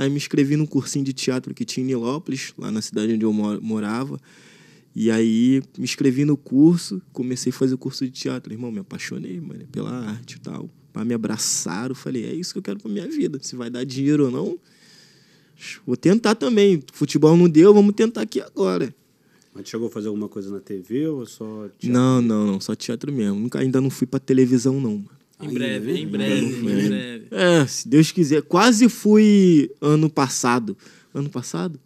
Aí me inscrevi num cursinho de teatro que tinha em Nilópolis, lá na cidade onde eu morava. E aí me inscrevi no curso, comecei a fazer o curso de teatro. Irmão, me apaixonei, mano, pela arte e tal. Mas me abraçaram, falei, é isso que eu quero pra minha vida. Se vai dar dinheiro ou não, vou tentar também. Futebol não deu, vamos tentar aqui agora. Mas chegou a fazer alguma coisa na TV ou só teatro? Não, não, não, só teatro mesmo. Nunca, ainda não fui pra televisão, não, mano. Em breve, né? em breve, em breve. Em breve. É, se Deus quiser. Quase fui ano passado. Ano passado?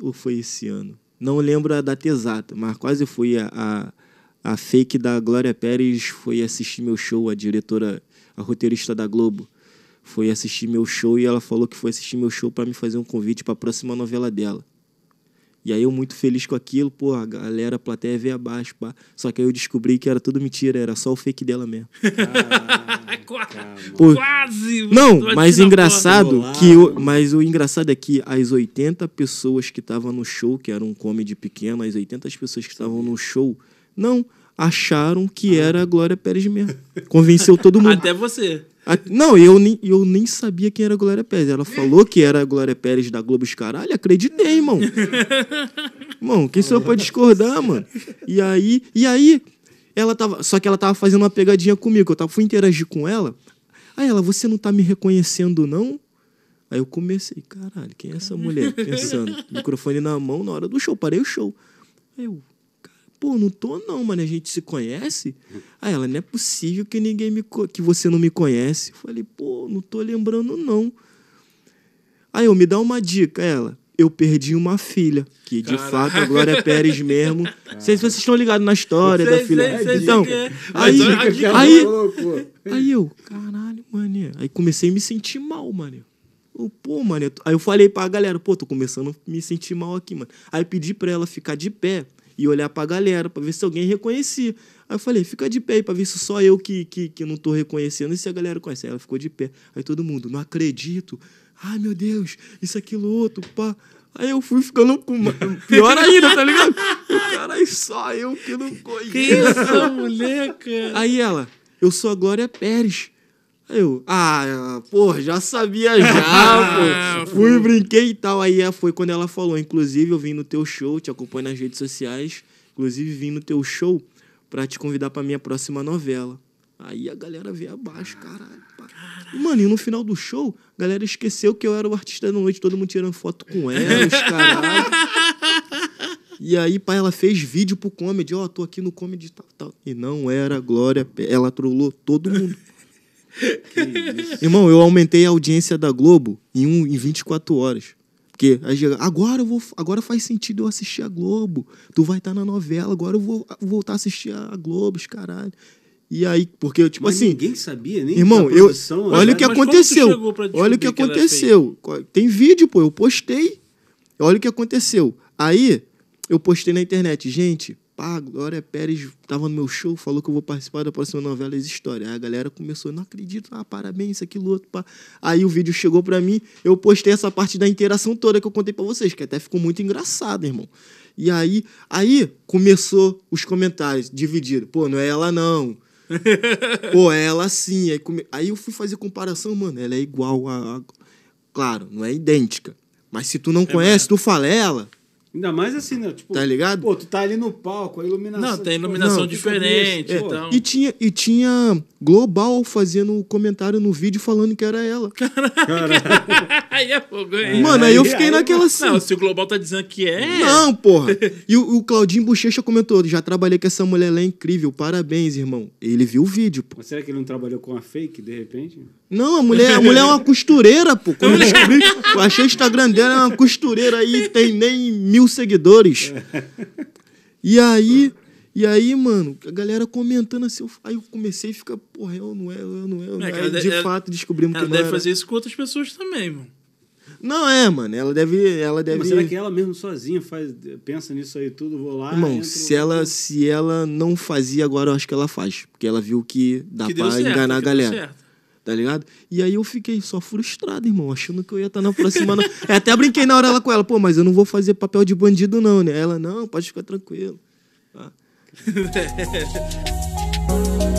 Ou foi esse ano? Não lembro a data exata, mas quase fui. A, a, a fake da Glória Pérez foi assistir meu show, a diretora, a roteirista da Globo. Foi assistir meu show e ela falou que foi assistir meu show para me fazer um convite para a próxima novela dela. E aí eu muito feliz com aquilo, pô, a galera, a plateia veio abaixo, pá. Só que aí eu descobri que era tudo mentira, era só o fake dela mesmo. pô, Quase! Não, mas engraçado que eu, mas o engraçado é que as 80 pessoas que estavam no show, que era um comedy pequeno, as 80 pessoas que estavam no show, não acharam que ah. era a Glória Pérez mesmo. Convenceu todo mundo. Até você. Não, eu, nem, eu nem sabia quem era a Glória Pérez. Ela falou que era a Glória Pérez da Globo Caralho, acreditei, irmão. Irmão, quem sou eu pra discordar, mano? E aí, e aí, ela tava. Só que ela tava fazendo uma pegadinha comigo. Eu tava, fui interagir com ela. Aí ela, você não tá me reconhecendo, não? Aí eu comecei, caralho, quem é essa mulher? Pensando, microfone na mão na hora do show, parei o show. Aí eu, Pô, não tô não, mano. A gente se conhece? Aí ela, não é possível que ninguém me que você não me conhece. Eu falei, pô, não tô lembrando não. Aí eu, me dá uma dica, ela. Eu perdi uma filha, que de Caraca. fato a Glória Pérez mesmo. Não sei se vocês estão ligados na história sei, da filha. Sei, então, sei é. aí, aí, aí, eu, caralho, mano. Aí comecei a me sentir mal, mano. Eu, pô, mano. Aí eu falei pra galera, pô, tô começando a me sentir mal aqui, mano. Aí pedi pra ela ficar de pé e olhar para a galera para ver se alguém reconhecia. Aí eu falei, fica de pé aí pra ver se só eu que, que, que não tô reconhecendo e se a galera conhece. Aí ela ficou de pé. Aí todo mundo, não acredito. Ai, meu Deus, isso, aquilo, outro, pá. Aí eu fui ficando com uma... pior ainda, tá ligado? cara é só eu que não conheço. Que isso, mulher, cara? Aí ela, eu sou a Glória Pérez. Aí eu, ah, pô, já sabia já, ah, pô. Fui, brinquei e tal. Aí é, foi quando ela falou, inclusive, eu vim no teu show, te acompanho nas redes sociais, inclusive vim no teu show pra te convidar pra minha próxima novela. Aí a galera veio abaixo, ah, caralho. mano, e no final do show, a galera esqueceu que eu era o artista da noite, todo mundo tirando foto com ela, os caralho. E aí, pai, ela fez vídeo pro comedy, ó, oh, tô aqui no comedy tal, tal. E não era Glória, ela trollou todo mundo. Irmão, eu aumentei a audiência da Globo em, um, em 24 horas. Porque agora eu vou, agora faz sentido eu assistir a Globo. Tu vai estar tá na novela, agora eu vou voltar a assistir a Globo, os caralho. E aí, porque eu, tipo mas assim. Ninguém sabia, nem Irmão, eu, né? olha o que aconteceu. Olha o que aconteceu. Tem vídeo, pô, eu postei. Olha o que aconteceu. Aí, eu postei na internet, gente. Pá, Glória Pérez tava no meu show, falou que eu vou participar da próxima novela História. Aí a galera começou, não acredito, ah, parabéns, isso, aquilo, outro, pá. Aí o vídeo chegou para mim, eu postei essa parte da interação toda que eu contei para vocês, que até ficou muito engraçado, irmão. E aí, aí começou os comentários dividido, Pô, não é ela não. Pô, é ela sim. Aí, come... aí eu fui fazer comparação, mano, ela é igual a, a... Claro, não é idêntica. Mas se tu não é conhece, mesmo. tu fala é ela. Ainda mais assim, né? Tipo, tá ligado? Pô, tu tá ali no palco, a iluminação. Não, tem é iluminação não, diferente. É. Então. E, tinha, e tinha Global fazendo comentário no vídeo falando que era ela. Caraca. aí é fogo, é. Mano, aí eu fiquei aí, é naquela assim. Não, se o Global tá dizendo que é. Não, porra. E o, o Claudinho Bochecha comentou: já trabalhei com essa mulher, lá, é incrível, parabéns, irmão. Ele viu o vídeo, pô. Mas será que ele não trabalhou com a fake, de repente? Não, a mulher, a mulher é uma costureira, pô. Quando eu descobri, eu achei o Instagram dela é uma costureira aí, tem nem mil seguidores. E aí, e aí, mano, a galera comentando assim, eu, aí eu comecei a ficar, porra, eu não é, eu não é. Eu não é. é aí, de ela, fato descobrimos ela que não deve fazer isso com outras pessoas também, mano. Não é, mano, ela deve, ela deve. Mas será que ela mesmo sozinha faz, pensa nisso aí tudo, vou lá. Irmão, se ela, se ela não fazia agora, eu acho que ela faz, porque ela viu que dá para pra enganar a galera. Deu certo tá ligado? E aí eu fiquei só frustrado, irmão, achando que eu ia estar tá na próxima. não até brinquei na hora ela com ela, pô, mas eu não vou fazer papel de bandido, não, né? Ela, não, pode ficar tranquilo. Tá?